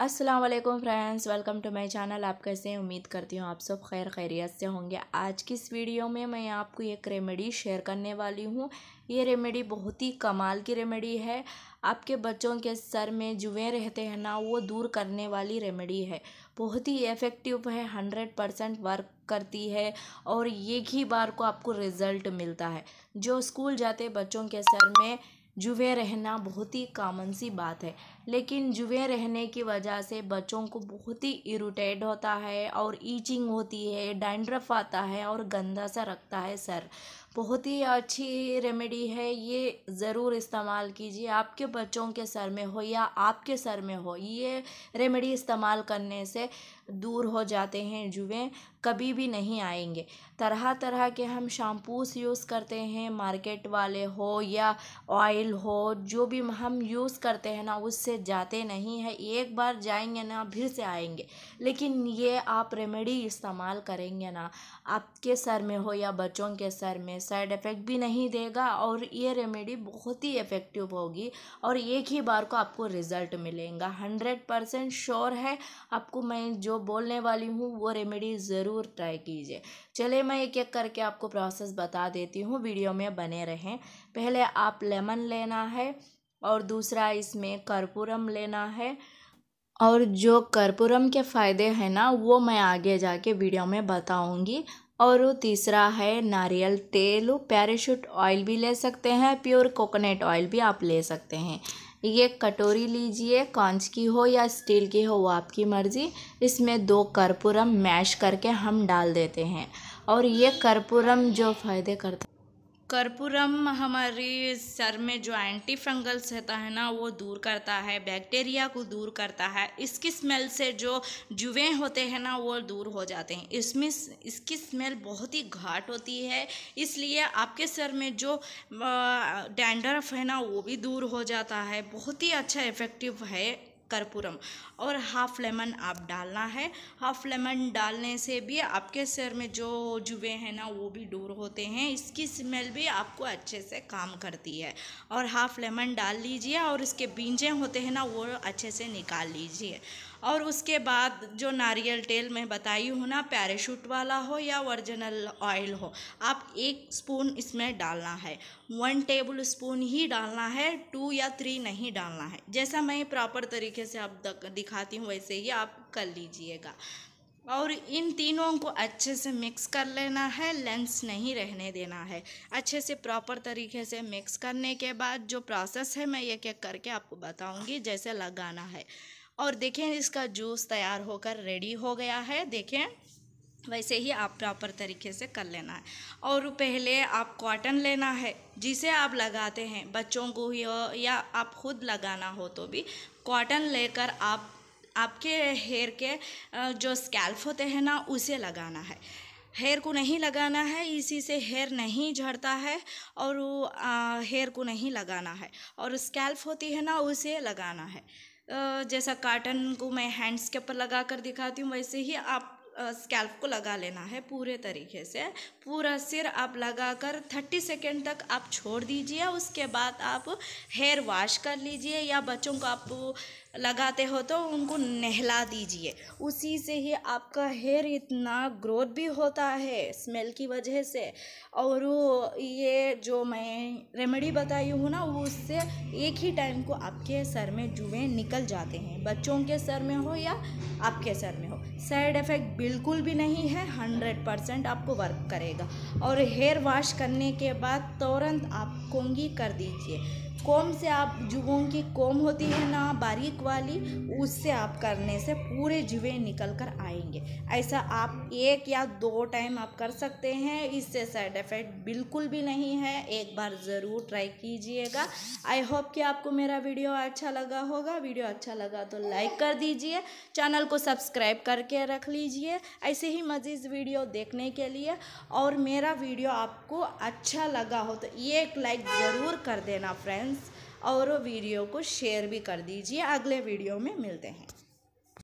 अस्सलाम वालेकुम friends welcome to my channel आप कैसे उम्मीद करती हूँ आप सब खैर खैरियत से होंगे आज की इस वीडियो में मैं आपको एक रेमेडी शेयर करने वाली हूँ ये रेमेडी बहुत ही कमाल की रेमेडी है आपके बच्चों के सर में जुएँ रहते हैं ना वो दूर करने वाली रेमेडी है बहुत ही इफ़ेक्टिव है हंड्रेड परसेंट वर्क करती है और एक ही बार को आपको रिज़ल्ट मिलता है जो स्कूल जाते बच्चों के सर में जुवे रहना बहुत ही कॉमन सी बात है लेकिन जुवे रहने की वजह से बच्चों को बहुत ही इरिटेट होता है और ईचिंग होती है डैंड्रफ आता है और गंदा सा रखता है सर बहुत ही अच्छी रेमेडी है ये ज़रूर इस्तेमाल कीजिए आपके बच्चों के सर में हो या आपके सर में हो ये रेमेडी इस्तेमाल करने से दूर हो जाते हैं जुएँ कभी भी नहीं आएंगे तरह तरह के हम शैम्पूस यूज़ करते हैं मार्केट वाले हो या ऑयल हो जो भी हम यूज़ करते हैं ना उससे जाते नहीं है एक बार जाएंगे ना फिर से आएंगे लेकिन ये आप रेमेडी इस्तेमाल करेंगे ना आपके सर में हो या बच्चों के सर में साइड इफ़ेक्ट भी नहीं देगा और ये रेमेडी बहुत ही इफ़ेक्टिव होगी और एक ही बार को आपको रिज़ल्ट मिलेगा हंड्रेड परसेंट श्योर है आपको मैं जो बोलने वाली हूँ वो रेमेडी ज़रूर ट्राई कीजिए चले मैं एक एक करके आपको प्रोसेस बता देती हूँ वीडियो में बने रहें पहले आप लेमन लेना है और दूसरा इसमें कर्पूरम लेना है और जो कर्पूरम के फ़ायदे हैं ना वो मैं आगे जाके वीडियो में बताऊंगी और तीसरा है नारियल तेल पैराशूट ऑयल भी ले सकते हैं प्योर कोकोनट ऑयल भी आप ले सकते हैं ये कटोरी लीजिए कांच की हो या स्टील की हो वो आपकी मर्ज़ी इसमें दो कर्पूरम मैश करके हम डाल देते हैं और ये कर्पूरम जो फ़ायदे करता कर्पूरम हमारी सर में जो एंटी फंगल्स रहता है ना वो दूर करता है बैक्टीरिया को दूर करता है इसकी स्मेल से जो जुए होते हैं ना वो दूर हो जाते हैं इसमें इसकी स्मेल बहुत ही घाट होती है इसलिए आपके सर में जो डैंडरफ है ना वो भी दूर हो जाता है बहुत ही अच्छा इफ़ेक्टिव है कर्पूरम और हाफ़ लेमन आप डालना है हाफ़ लेमन डालने से भी आपके सिर में जो जुए हैं ना वो भी दूर होते हैं इसकी स्मेल भी आपको अच्छे से काम करती है और हाफ़ लेमन डाल लीजिए और इसके बीजें होते हैं ना वो अच्छे से निकाल लीजिए और उसके बाद जो नारियल तेल मैं बताई हूँ ना पैराशूट वाला हो या वर्जिनल ऑयल हो आप एक स्पून इसमें डालना है वन टेबल स्पून ही डालना है टू या थ्री नहीं डालना है जैसा मैं प्रॉपर तरीके से आप दिखाती हूँ वैसे ही आप कर लीजिएगा और इन तीनों को अच्छे से मिक्स कर लेना है लेंस नहीं रहने देना है अच्छे से प्रॉपर तरीके से मिक्स करने के बाद जो प्रोसेस है मैं एक एक करके आपको बताऊंगी जैसे लगाना है और देखें इसका जूस तैयार होकर रेडी हो गया है देखें वैसे ही आप प्रॉपर तरीके से कर लेना है और पहले आप कॉटन लेना है जिसे आप लगाते हैं बच्चों को ही या आप खुद लगाना हो तो भी कॉटन लेकर आप आपके हेयर के जो स्कैल्फ होते हैं ना उसे लगाना है हेयर को नहीं लगाना है इसी से हेयर नहीं झड़ता है और हेयर को नहीं लगाना है और स्कैल्फ होती है ना उसे लगाना है जैसा कार्टन को मैं हैंड्स के ऊपर लगा कर दिखाती हूँ वैसे ही आप स्कैल्प को लगा लेना है पूरे तरीके से पूरा सिर आप लगाकर थर्टी सेकेंड तक आप छोड़ दीजिए उसके बाद आप हेयर वॉश कर लीजिए या बच्चों को आप लगाते हो तो उनको नहला दीजिए उसी से ही आपका हेयर इतना ग्रोथ भी होता है स्मेल की वजह से और ये जो मैं रेमेडी बताई हूँ ना वो उससे एक ही टाइम को आपके सर में जुए निकल जाते हैं बच्चों के सर में हो या आपके सर में हो साइड इफ़ेक्ट बिल्कुल भी नहीं है हंड्रेड परसेंट आपको वर्क करेगा और हेयर वॉश करने के बाद तुरंत आप कोंगी कर दीजिए कोम से आप जुगों की कोम होती है ना बारीक वाली उससे आप करने से पूरे जुए निकल कर आएंगे ऐसा आप एक या दो टाइम आप कर सकते हैं इससे साइड इफ़ेक्ट बिल्कुल भी नहीं है एक बार ज़रूर ट्राई कीजिएगा आई होप कि आपको मेरा वीडियो अच्छा लगा होगा वीडियो अच्छा लगा तो लाइक कर दीजिए चैनल को सब्सक्राइब करके रख लीजिए ऐसे ही मज़ीद वीडियो देखने के लिए और मेरा वीडियो आपको अच्छा लगा हो तो एक लाइक ज़रूर कर देना फ्रेंड्स फ्रेंड्स और वीडियो को शेयर भी कर दीजिए अगले वीडियो में मिलते हैं